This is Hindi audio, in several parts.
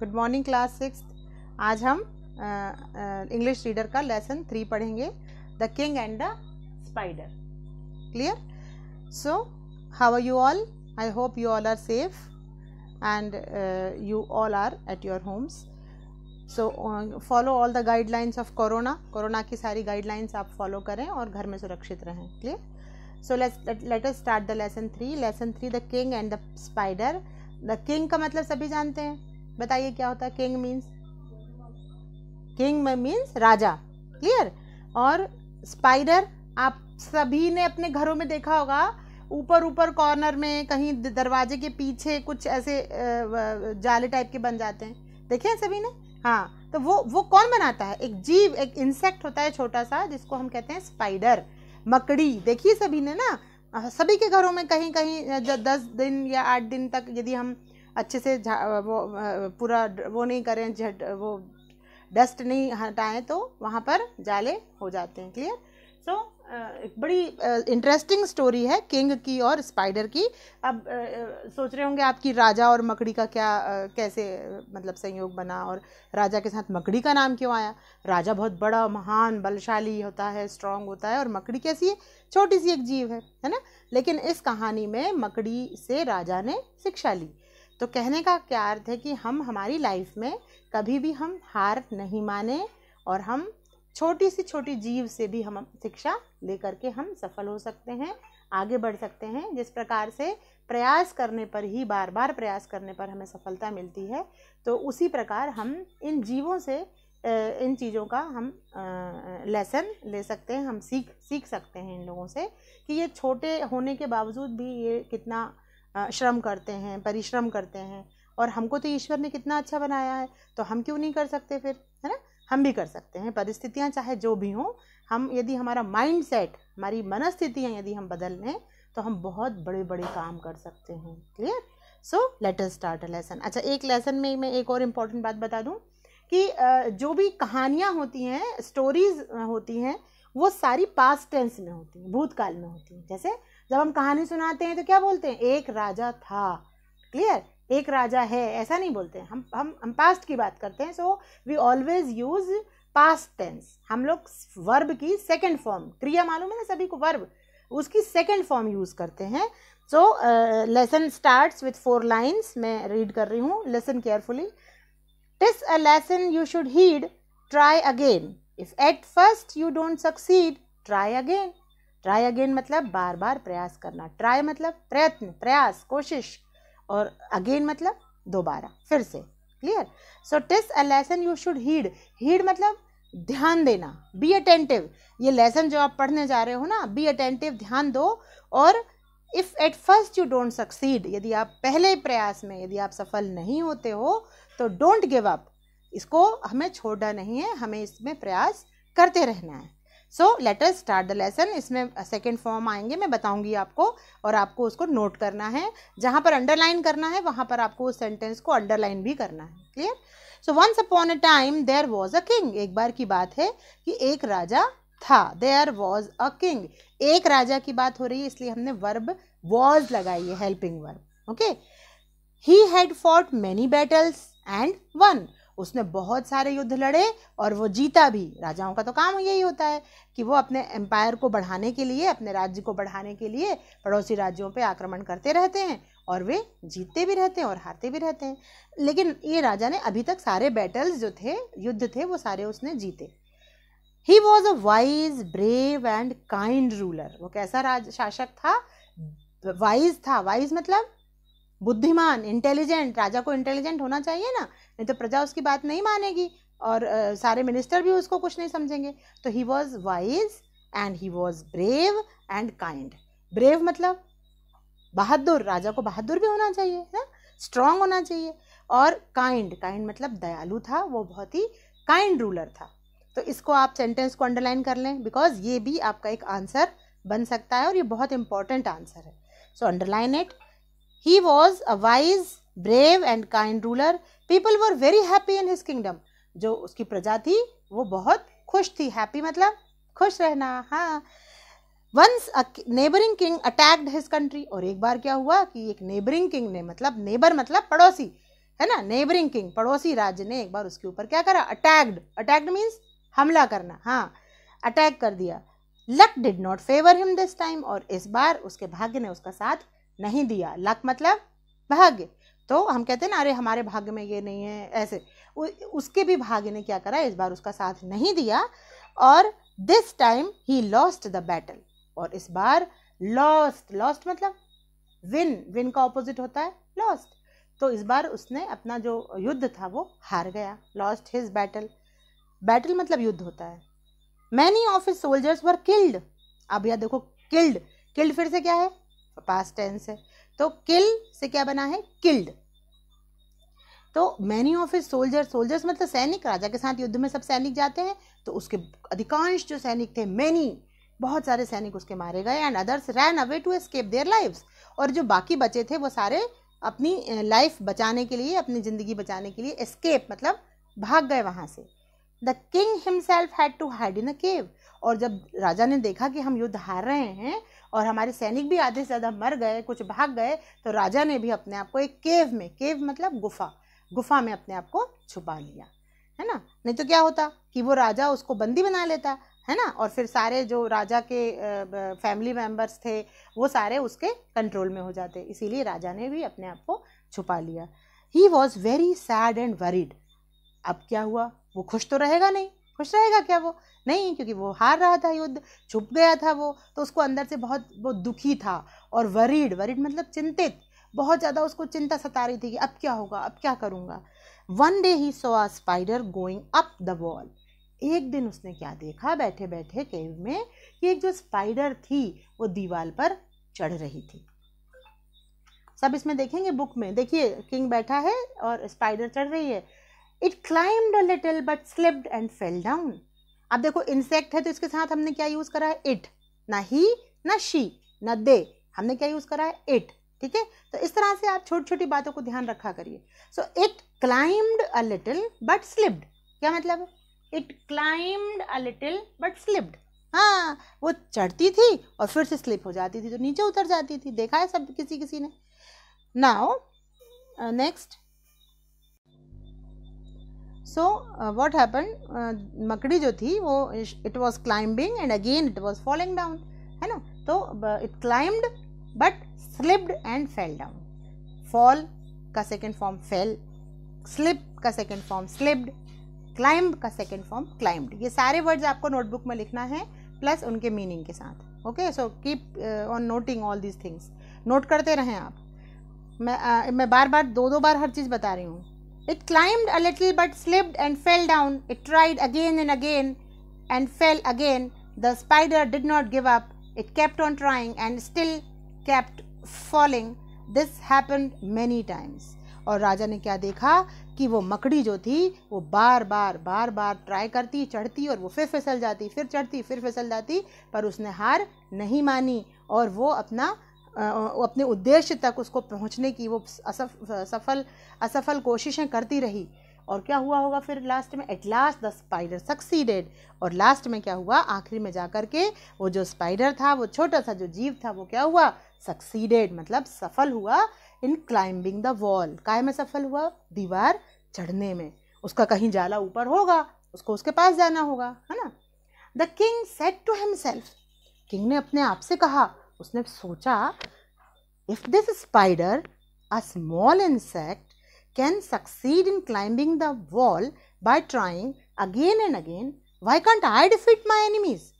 गुड मॉर्निंग क्लास सिक्स आज हम इंग्लिश रीडर का लेसन थ्री पढ़ेंगे the king and the spider clear so how are you all I hope you all are safe and you all are at your homes so follow all the guidelines of corona corona की सारी गाइडलाइंस आप फॉलो करें और घर में सुरक्षित रहें clear so let let start the lesson three lesson three the king and the spider the king का मतलब सभी जानते हैं बताइए क्या होता है किंग मीन्स किंग में मीन्स राजा क्लियर और स्पाइडर आप सभी ने अपने घरों में देखा होगा ऊपर ऊपर कॉर्नर में कहीं दरवाजे के पीछे कुछ ऐसे जाले टाइप के बन जाते हैं देखे हैं सभी ने हाँ तो वो वो कौन बनाता है एक जीव एक इंसेक्ट होता है छोटा सा जिसको हम कहते हैं स्पाइडर मकड़ी देखिए सभी ने ना सभी के घरों में कहीं कहीं दस दिन या आठ दिन तक यदि हम अच्छे से वो पूरा वो नहीं करें झट वो डस्ट नहीं हटाएं तो वहाँ पर जाले हो जाते हैं क्लियर सो so, एक बड़ी इंटरेस्टिंग स्टोरी है किंग की और स्पाइडर की अब सोच रहे होंगे आपकी राजा और मकड़ी का क्या कैसे मतलब संयोग बना और राजा के साथ मकड़ी का नाम क्यों आया राजा बहुत बड़ा महान बलशाली होता है स्ट्रांग होता है और मकड़ी कैसी है छोटी सी एक जीव है है ना लेकिन इस कहानी में मकड़ी से राजा ने शिक्षा ली तो कहने का क्या अर्थ है कि हम हमारी लाइफ में कभी भी हम हार नहीं माने और हम छोटी सी छोटी जीव से भी हम शिक्षा लेकर के हम सफल हो सकते हैं आगे बढ़ सकते हैं जिस प्रकार से प्रयास करने पर ही बार बार प्रयास करने पर हमें सफलता मिलती है तो उसी प्रकार हम इन जीवों से इन चीज़ों का हम लेसन ले सकते हैं हम सीख सीख सकते हैं इन लोगों से कि ये छोटे होने के बावजूद भी ये कितना श्रम करते हैं परिश्रम करते हैं और हमको तो ईश्वर ने कितना अच्छा बनाया है तो हम क्यों नहीं कर सकते फिर है ना हम भी कर सकते हैं परिस्थितियाँ चाहे जो भी हों हम यदि हमारा माइंड सेट हमारी मनस्थितियाँ यदि हम बदल लें तो हम बहुत बड़े बड़े काम कर सकते हैं clear so let us start a lesson अच्छा एक लेसन में मैं एक और इम्पॉर्टेंट बात बता दूँ कि जो भी कहानियाँ होती हैं स्टोरीज़ होती हैं वो सारी पास टेंस में होती हैं भूतकाल में होती हैं जैसे जब हम कहानी सुनाते हैं तो क्या बोलते हैं एक राजा था क्लियर एक राजा है ऐसा नहीं बोलते हैं हम हम हम पास्ट की बात करते हैं so we always use past tense हम लोग वर्ब की सेकेंड फॉर्म क्रिया मालूम है ना सभी को वर्ब उसकी सेकेंड फॉर्म यूज करते हैं so lesson start with four lines मैं रीड कर रही हूँ lesson carefully TISS a lesson you should heed try again if at first you don't succeed try again try again मतलब बार बार प्रयास करना ट्राई मतलब प्रयत्न प्रयास कोशिश और अगेन मतलब दोबारा फिर से clear so TISS a lesson you should heed heed मतलब ध्यान देना बी अटेंटिव ये लेसन जो आप पढ़ने जा रहे हो ना बी अटेंटिव ध्यान दो और if at first you don't succeed यदि आप पहले प्रयास में यदि आप सफल नहीं होते हो तो डोंट गिव अप इसको हमें छोड़ना नहीं है हमें इसमें प्रयास करते रहना है so us start the lesson इसमें सेकेंड फॉर्म आएंगे मैं बताऊंगी आपको और आपको उसको नोट करना है जहाँ पर अंडरलाइन करना है वहाँ पर आपको उस सेंटेंस को अंडरलाइन भी करना है clear so once upon a time there was a king एक बार की बात है कि एक राजा था देयर वॉज अ किंग एक राजा की बात हो रही है इसलिए हमने वर्ब वॉज लगाई है helping verb okay he had fought many battles and won उसने बहुत सारे युद्ध लड़े और वो जीता भी राजाओं का तो काम यही होता है कि वो अपने एम्पायर को बढ़ाने के लिए अपने राज्य को बढ़ाने के लिए पड़ोसी राज्यों पे आक्रमण करते रहते हैं और वे जीतते भी रहते हैं और हारते भी रहते हैं लेकिन ये राजा ने अभी तक सारे बैटल्स जो थे युद्ध थे वो सारे उसने जीते he was a wise brave and kind ruler वो कैसा राज शासक था वाइज था वाइज मतलब बुद्धिमान इंटेलिजेंट राजा को इंटेलिजेंट होना चाहिए ना नहीं तो प्रजा उसकी बात नहीं मानेगी और आ, सारे मिनिस्टर भी उसको कुछ नहीं समझेंगे तो he was wise and he was brave and kind brave मतलब बहादुर राजा को बहादुर भी होना चाहिए ना स्ट्रांग होना चाहिए और काइंड काइंड मतलब दयालु था वो बहुत ही काइंड रूलर था तो इसको आप सेंटेंस को अंडरलाइन कर लें बिकॉज ये भी आपका एक आंसर बन सकता है और ये बहुत इंपॉर्टेंट आंसर है so underline it He was a wise, brave and kind ruler. People were very happy in his kingdom. जो उसकी प्रजा थी वो बहुत खुश थी हैप्पी मतलब खुश रहना हाँ once neighbouring king attacked his country और एक बार क्या हुआ कि एक नेबरिंग किंग ने मतलब नेबर मतलब पड़ोसी है ना नेबरिंग किंग पड़ोसी राज्य ने एक बार उसके ऊपर क्या करा अटैक्ड अटैक्ड मीन्स हमला करना हाँ अटैक कर दिया luck did not favour him this time और इस बार उसके भाग्य ने उसका साथ नहीं दिया लक मतलब भाग्य तो हम कहते हैं ना अरे हमारे भाग्य में ये नहीं है ऐसे उ, उसके भी भाग्य ने क्या करा इस बार उसका साथ नहीं दिया और this time he lost the battle और इस बार लॉस्ट लॉस्ट मतलब विन विन का ऑपोजिट होता है लॉस्ट तो इस बार उसने अपना जो युद्ध था वो हार गया लॉस्ट हिज बैटल बैटल मतलब युद्ध होता है many of his soldiers were killed अब यह देखो किल्ड किल्ड फिर से क्या है पास्ट टेंस है तो किल से क्या बना है किल्ड तो many of his soldier soldiers मतलब सैनिक राजा के साथ युद्ध में सब सैनिक जाते हैं तो उसके अधिकांश जो सैनिक थे मैनी बहुत सारे सैनिक उसके मारे गए and others ran away to escape their lives और जो बाकी बचे थे वो सारे अपनी लाइफ बचाने के लिए अपनी ज़िंदगी बचाने के लिए एस्केप मतलब भाग गए वहाँ से the king himself had to hide in a cave और जब राजा ने देखा कि हम युद्ध हार रहे हैं और हमारे सैनिक भी आधे से ज़्यादा मर गए कुछ भाग गए तो राजा ने भी अपने आप को एक केव में केव मतलब गुफा गुफा में अपने आप को छुपा लिया है ना नहीं तो क्या होता कि वो राजा उसको बंदी बना लेता है ना और फिर सारे जो राजा के फैमिली मेम्बर्स थे वो सारे उसके कंट्रोल में हो जाते इसीलिए राजा ने भी अपने आप को छुपा लिया he was very sad and worried अब क्या हुआ वो खुश तो रहेगा नहीं खुश रहेगा क्या वो नहीं क्योंकि वो हार रहा था युद्ध छुप गया था वो तो उसको अंदर से बहुत बहुत दुखी था और वरीड वरीड मतलब चिंतित बहुत ज़्यादा उसको चिंता सता रही थी कि अब क्या होगा अब क्या करूँगा one day he saw a spider going up the wall एक दिन उसने क्या देखा बैठे बैठे केव में कि एक जो स्पाइडर थी वो दीवार पर चढ़ रही थी सब इसमें देखेंगे बुक में देखिए किंग बैठा है और स्पाइडर चढ़ रही है it climbed a little but slipped and fell down अब देखो इंसेक्ट है तो इसके साथ हमने क्या यूज करा है इट ना ही ना शी ना दे हमने क्या यूज करा है इट ठीक है तो इस तरह से आप छोटी छोटी बातों को ध्यान रखा करिए so it climbed a little but slipped क्या मतलब it climbed a little but slipped हाँ वो चढ़ती थी और फिर से स्लिप हो जाती थी तो नीचे उतर जाती थी देखा है सब किसी किसी ने now next uh, so what happen मकड़ी जो थी वो it was climbing and again it was following down है ना तो it climbed but slipped and fell down fall का सेकेंड फॉर्म फेल स्लिप का सेकेंड फॉर्म स्लिप्ड क्लाइंब का सेकेंड फॉर्म क्लाइंब्ड ये सारे वर्ड्स आपको नोटबुक में लिखना है प्लस उनके मीनिंग के साथ okay so keep on noting all these things note करते रहें आप मैं uh, मैं बार बार दो दो बार हर चीज़ बता रही हूँ It climbed a little but slipped and fell down. It tried again and again and fell again. The spider did not give up. It kept on trying and still kept falling. This happened many times. और राजा ने क्या देखा कि वो मकड़ी जो थी वो बार बार बार बार ट्राई करती चढ़ती और वो फिर फिसल जाती फिर चढ़ती फिर फिसल जाती पर उसने हार नहीं मानी और वो अपना अपने उद्देश्य तक उसको पहुंचने की वो असफ सफल असफल कोशिशें करती रही और क्या हुआ होगा फिर लास्ट में at last the spider succeeded और लास्ट में क्या हुआ आखिरी में जा कर के वो जो स्पाइडर था वो छोटा सा जो जीव था वो क्या हुआ सक्सीडेड मतलब सफल हुआ इन क्लाइंबिंग द वॉल काय में सफल हुआ दीवार चढ़ने में उसका कहीं जाला ऊपर होगा उसको उसके पास जाना होगा है ना the king said to himself king ने अपने आप से कहा उसने सोचा if this spider a small insect can succeed in climbing the wall by trying again and again why can't I defeat my enemies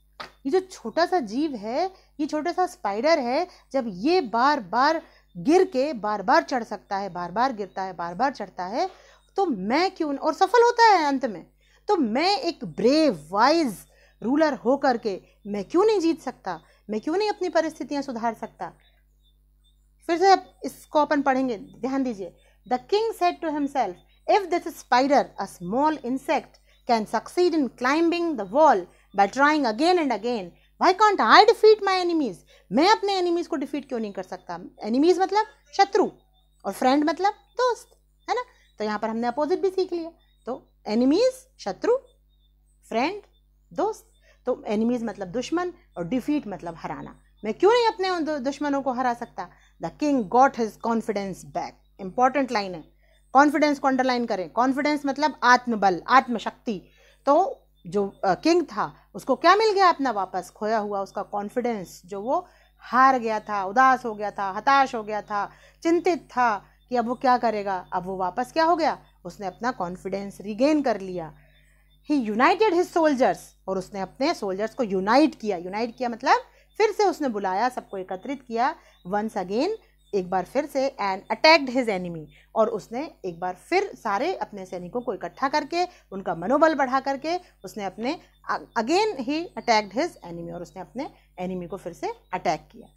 ये जो छोटा सा जीव है ये छोटा सा स्पाइडर है जब ये बार बार गिर के बार बार चढ़ सकता है बार बार गिरता है बार बार चढ़ता है तो मैं क्यों और सफल होता है अंत में तो मैं एक ब्रेव वाइज रूलर होकर के मैं क्यों नहीं जीत सकता मैं क्यों नहीं अपनी परिस्थितियां सुधार सकता फिर से आप इसको अपन पढ़ेंगे ध्यान दीजिए the king said to himself if this spider a small insect can succeed in climbing the wall by trying again and again why can't I defeat my enemies मैं अपने एनिमीज को डिफीट क्यों नहीं कर सकता एनिमीज मतलब शत्रु और फ्रेंड मतलब दोस्त है ना तो यहाँ पर हमने अपोजिट भी सीख लिया तो एनिमीज शत्रु फ्रेंड दोस्त तो एनिमीज मतलब दुश्मन और डिफीट मतलब हराना मैं क्यों नहीं अपने उन दुश्मनों को हरा सकता the king got his confidence back important line है कॉन्फिडेंस को अंडरलाइन करें कॉन्फिडेंस मतलब आत्मबल आत्मशक्ति तो जो किंग uh, था उसको क्या मिल गया अपना वापस खोया हुआ उसका कॉन्फिडेंस जो वो हार गया था उदास हो गया था हताश हो गया था चिंतित था कि अब वो क्या करेगा अब वो वापस क्या हो गया उसने अपना कॉन्फिडेंस रिगेन कर लिया ही यूनाइटेड हिज सोल्जर्स और उसने अपने सोल्जर्स को यूनाइट किया यूनाइट किया मतलब फिर से उसने बुलाया सबको एकत्रित किया वंस अगेन एक बार फिर से एंड अटैक्ड हिज एनिमी और उसने एक बार फिर सारे अपने सैनिकों को इकट्ठा करके उनका मनोबल बढ़ा करके उसने अपने again he attacked his enemy और उसने अपने एनिमी को फिर से अटैक किया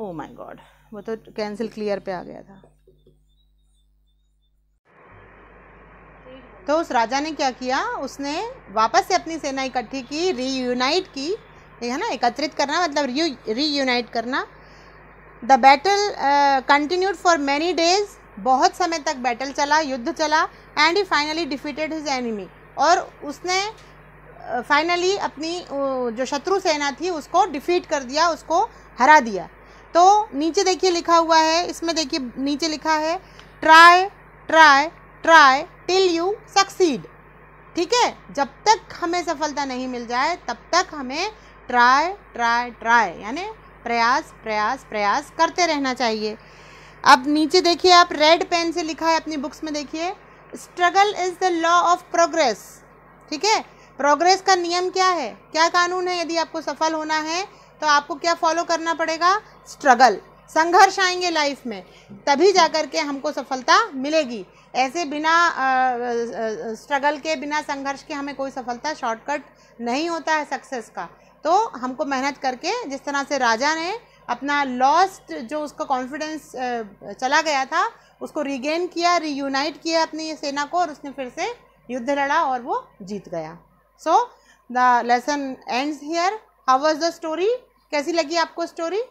ओ माय गॉड वो तो कैंसिल क्लियर पे आ गया था तो उस राजा ने क्या किया उसने वापस से अपनी सेना इकट्ठी की रीयूनाइट की है ना एकत्रित करना मतलब रीयूनाइट करना the battle continued for many days बहुत समय तक बैटल चला युद्ध चला and he finally defeated his enemy और उसने फाइनली uh, अपनी uh, जो शत्रु सेना थी उसको डिफीट कर दिया उसको हरा दिया तो नीचे देखिए लिखा हुआ है इसमें देखिए नीचे लिखा है try try try till you succeed ठीक है जब तक हमें सफलता नहीं मिल जाए तब तक हमें ट्राई ट्राई ट्राई यानी प्रयास प्रयास प्रयास करते रहना चाहिए अब नीचे देखिए आप रेड पेन से लिखा है अपनी बुक्स में देखिए struggle is the law of progress ठीक है प्रोग्रेस का नियम क्या है क्या कानून है यदि आपको सफल होना है तो आपको क्या फॉलो करना पड़ेगा स्ट्रगल संघर्ष आएंगे लाइफ में तभी जा कर के हमको सफलता मिलेगी ऐसे बिना स्ट्रगल के बिना संघर्ष के हमें कोई सफलता शॉर्टकट नहीं होता है सक्सेस का तो हमको मेहनत करके जिस तरह से राजा ने अपना लॉस्ट जो उसका कॉन्फिडेंस चला गया था उसको रीगेन किया रीयूनाइट किया अपनी सेना को और उसने फिर से युद्ध लड़ा और वो जीत गया so the lesson ends here how was the story कैसी लगी आपको स्टोरी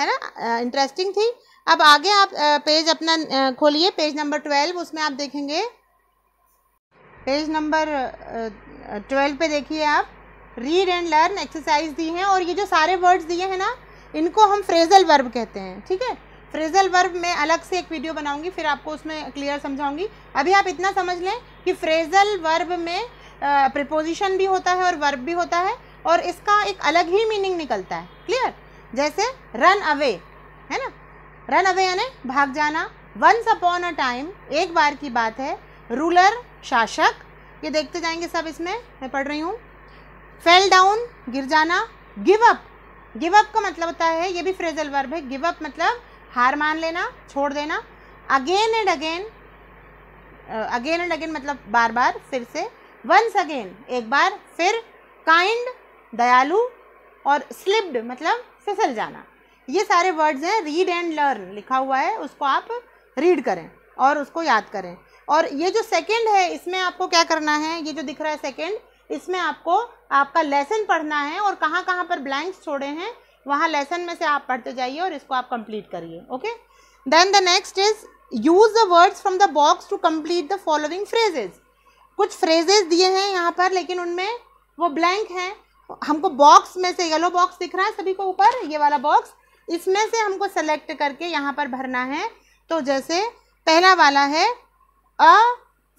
है ना इंटरेस्टिंग थी अब आगे आप पेज अपना खोलिए पेज नंबर ट्वेल्व उसमें आप देखेंगे पेज नंबर ट्वेल्व पे देखिए आप रीड एंड लर्न एक्सरसाइज दी हैं और ये जो सारे वर्ड्स दिए हैं ना इनको हम फ्रेजल वर्ब कहते हैं ठीक है फ्रेजल वर्ब में अलग से एक वीडियो बनाऊंगी फिर आपको उसमें क्लियर समझाऊंगी अभी आप इतना समझ लें कि फ्रेजल वर्ब में प्रिपोजिशन भी होता है और वर्ब भी होता है और इसका एक अलग ही मीनिंग निकलता है क्लियर जैसे रन अवे है ना रन अवे यानी भाग जाना वंस अपॉन अ टाइम एक बार की बात है रूलर शासक ये देखते जाएंगे सब इसमें मैं पढ़ रही हूँ फेल डाउन गिर जाना गिव अप गिव अप का मतलब होता है ये भी फ्रेजल वर्ब है गिव अप मतलब हार मान लेना छोड़ देना again and again again and again मतलब बार बार फिर से वंस अगेन एक बार फिर काइंड दयालु और स्लिप्ड मतलब फिसल जाना ये सारे वर्ड्स हैं रीड एंड लर्न लिखा हुआ है उसको आप रीड करें और उसको याद करें और ये जो सेकंड है इसमें आपको क्या करना है ये जो दिख रहा है सेकंड इसमें आपको आपका लेसन पढ़ना है और कहाँ कहाँ पर ब्लैंक्स छोड़े हैं वहाँ लेसन में से आप पढ़ते जाइए और इसको आप कंप्लीट करिए okay then the next is use the words from the box to complete the following phrases कुछ फ्रेजेज दिए हैं यहाँ पर लेकिन उनमें वो ब्लैंक हैं हमको बॉक्स में से येलो बॉक्स दिख रहा है सभी को ऊपर ये वाला बॉक्स इसमें से हमको सेलेक्ट करके यहाँ पर भरना है तो जैसे पहला वाला है अ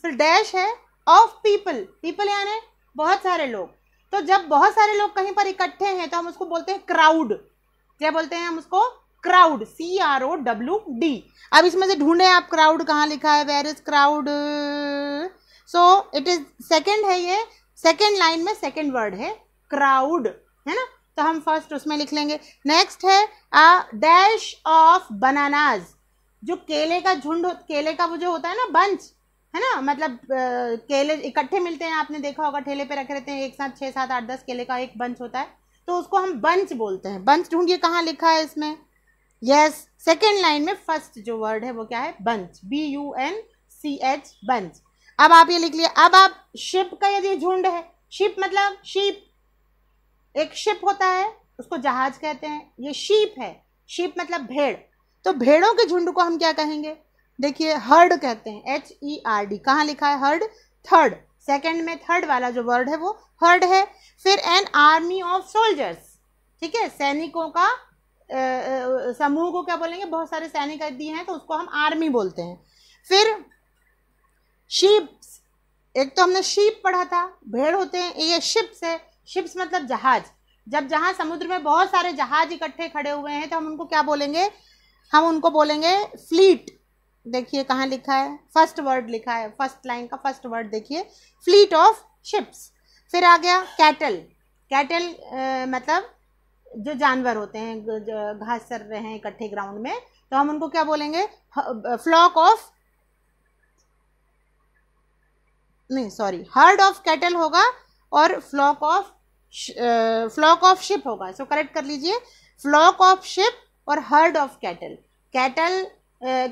फिर डैश है ऑफ पीपल पीपल यानी बहुत सारे लोग तो जब बहुत सारे लोग कहीं पर इकट्ठे हैं तो हम उसको बोलते हैं क्राउड क्या बोलते हैं हम उसको crowd C R O W D अब इसमें से ढूंढे आप क्राउड कहाँ लिखा है where is crowd so it is second है ये सेकेंड लाइन में सेकेंड वर्ड है क्राउड है ना तो हम फर्स्ट उसमें लिख लेंगे नेक्स्ट है डैश ऑफ बनानाज जो केले का झुंड केले का वो जो होता है ना बंच है ना मतलब आ, केले इकट्ठे मिलते हैं आपने देखा होगा ठेले पे रखे रहते हैं एक साथ छः सात आठ दस केले का एक बंच होता है तो उसको हम बंच बोलते हैं बंच ढूंढिए कहाँ लिखा है इसमें यस सेकेंड लाइन में फर्स्ट जो वर्ड है वो क्या है bunch B U N C H bunch अब आप ये लिख लिया अब आप शिप का यदि झुंड है शिप मतलब शिप एक शिप होता है उसको जहाज कहते हैं ये शीप है शीप मतलब भेड़ तो भेड़ों के झुंड को हम क्या कहेंगे देखिए हर्ड कहते हैं एच ई आर डी कहाँ लिखा है हर्ड थर्ड सेकंड में थर्ड वाला जो वर्ड है वो हर्ड है फिर एन आर्मी ऑफ सोल्जर्स ठीक है सैनिकों का समूह को क्या बोलेंगे बहुत सारे सैनिक दिए हैं तो उसको हम आर्मी बोलते हैं फिर शीप एक तो हमने शीप पढ़ा था भेड़ होते हैं ये शिप्स है शिप्स मतलब जहाज जब जहाँ समुद्र में बहुत सारे जहाज इकट्ठे खड़े हुए हैं तो हम उनको क्या बोलेंगे हम उनको बोलेंगे फ्लीट देखिए कहाँ लिखा है फर्स्ट वर्ड लिखा है फर्स्ट लाइन का फर्स्ट वर्ड देखिए फ्लीट ऑफ शिप्स फिर आ गया कैटल कैटल मतलब जो जानवर होते हैं घास चर रहे हैं इकट्ठे ग्राउंड में तो हम उनको क्या बोलेंगे फ्लॉक ऑफ नहीं सॉरी हर्ड ऑफ कैटल होगा और flock of flock of ship होगा सो करेक्ट कर लीजिए फ्लॉक ऑफ शिप और हर्ड ऑफ कैटल कैटल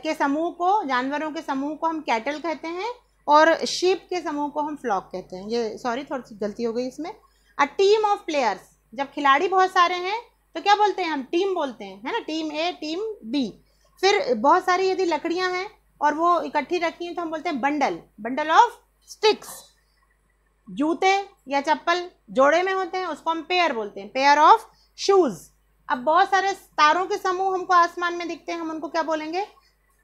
के समूह को जानवरों के समूह को हम कैटल कहते हैं और शिप के समूह को हम फ्लॉक कहते हैं ये सॉरी थोड़ी सी गलती हो गई इसमें अ टीम ऑफ प्लेयर्स जब खिलाड़ी बहुत सारे हैं तो क्या बोलते हैं हम टीम बोलते हैं है ना टीम ए टीम बी फिर बहुत सारी यदि लकड़ियां हैं और वो इकट्ठी रखी हैं तो हम बोलते हैं बंडल बंडल ऑफ स्टिक्स जूते या चप्पल जोड़े में होते हैं उसको हम पेयर बोलते हैं पेयर ऑफ शूज अब बहुत सारे तारों के समूह हमको आसमान में दिखते हैं हम उनको क्या बोलेंगे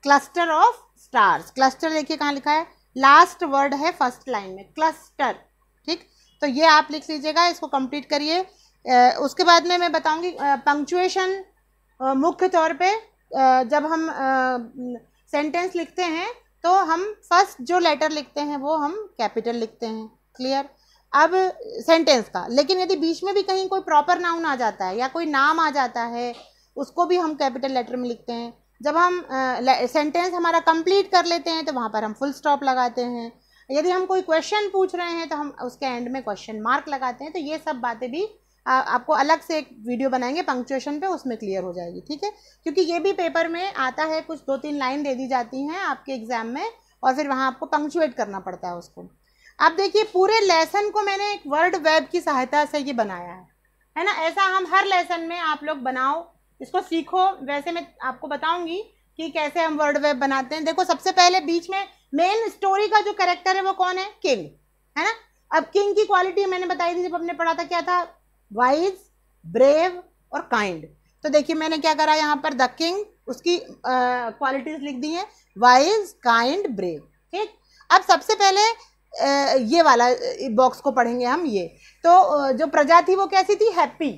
क्लस्टर ऑफ स्टार्स क्लस्टर देखिए कहाँ लिखा है लास्ट वर्ड है फर्स्ट लाइन में क्लस्टर ठीक तो ये आप लिख लीजिएगा इसको कंप्लीट करिए उसके बाद में मैं बताऊंगी पंक्चुएशन मुख्य तौर पे जब हम सेंटेंस लिखते हैं तो हम फर्स्ट जो लेटर लिखते हैं वो हम कैपिटल लिखते हैं क्लियर अब सेंटेंस का लेकिन यदि बीच में भी कहीं कोई प्रॉपर नाउन आ जाता है या कोई नाम आ जाता है उसको भी हम कैपिटल लेटर में लिखते हैं जब हम सेंटेंस uh, हमारा कंप्लीट कर लेते हैं तो वहाँ पर हम फुल स्टॉप लगाते हैं यदि हम कोई क्वेश्चन पूछ रहे हैं तो हम उसके एंड में क्वेश्चन मार्क लगाते हैं तो ये सब बातें भी आ, आपको अलग से एक वीडियो बनाएंगे पंक्चुएशन पे उसमें क्लियर हो जाएगी ठीक है क्योंकि ये भी पेपर में आता है कुछ दो तीन लाइन दे दी जाती हैं आपके एग्जाम में और फिर वहाँ आपको पंक्चुएट करना पड़ता है उसको अब देखिए पूरे लेसन को मैंने एक वर्ड वेब की सहायता से ये बनाया है है ना ऐसा हम हर लेसन में आप लोग बनाओ इसको सीखो वैसे मैं आपको बताऊंगी कि कैसे हम वर्ड वेब बनाते हैं देखो सबसे पहले बीच में मेन स्टोरी का जो करेक्टर है वो कौन है किंग है ना अब किंग की क्वालिटी मैंने बताई थी जब हमने पढ़ा था क्या था वाइज ब्रेव और काइंड तो देखिए मैंने क्या करा यहाँ पर द किंग उसकी क्वालिटीज लिख दी है वाइज काइंड ब्रेव ठीक अब सबसे पहले ये वाला बॉक्स को पढ़ेंगे हम ये तो जो प्रजा थी वो कैसी थी हैप्पी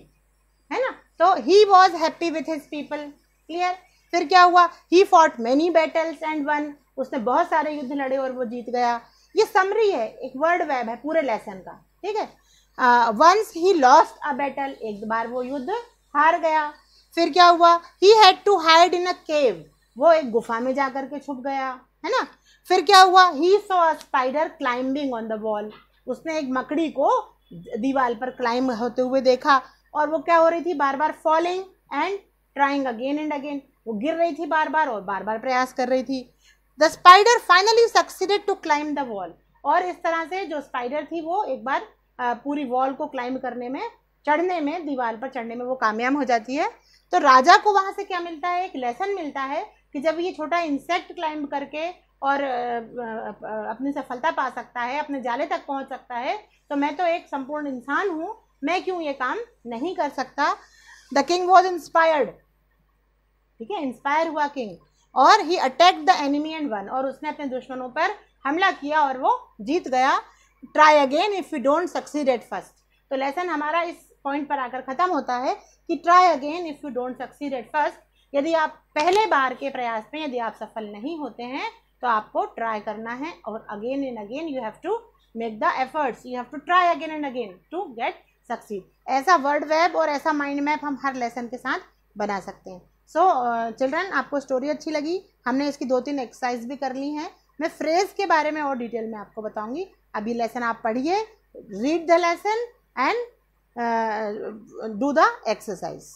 है ना तो he was happy with his people clear फिर क्या हुआ he fought many battles and won उसने बहुत सारे युद्ध लड़े और वो जीत गया ये समरी है एक वर्ड वेब है पूरे लेसन का ठीक है once he lost a battle एक बार वो युद्ध हार गया फिर क्या हुआ he had to hide in a cave वो एक गुफा में जा करके छुप गया है ना फिर क्या हुआ he saw a spider climbing on the wall उसने एक मकड़ी को दीवार पर क्लाइंब होते हुए देखा और वो क्या हो रही थी बार बार falling and trying again and again वो गिर रही थी बार बार और बार बार प्रयास कर रही थी the spider finally succeeded to climb the wall और इस तरह से जो स्पाइडर थी वो एक बार पूरी वॉल को क्लाइंब करने में चढ़ने में दीवार पर चढ़ने में वो कामयाब हो जाती है तो राजा को वहाँ से क्या मिलता है एक लेसन मिलता है कि जब ये छोटा इंसेक्ट क्लाइंब करके और अपनी सफलता पा सकता है अपने जाले तक पहुंच सकता है तो मैं तो एक संपूर्ण इंसान हूं मैं क्यों ये काम नहीं कर सकता द किंग वॉज इंस्पायर्ड ठीक है इंस्पायर हुआ किंग और he attack the enemy and won और उसने अपने दुश्मनों पर हमला किया और वो जीत गया try again if you don't succeed at first तो लेसन हमारा इस पॉइंट पर आकर ख़त्म होता है कि try again if you don't succeed at first यदि आप पहले बार के प्रयास में यदि आप सफल नहीं होते हैं तो आपको ट्राई करना है और again and again you have to make the efforts you have to try again and again to get succeed ऐसा वर्ड वेब और ऐसा माइंड मैप हम हर लेसन के साथ बना सकते हैं सो so, चिल्ड्रन uh, आपको स्टोरी अच्छी लगी हमने इसकी दो तीन एक्सरसाइज भी कर ली हैं मैं फ्रेज के बारे में और डिटेल में आपको बताऊंगी अभी लेसन आप पढ़िए read the lesson and do the exercise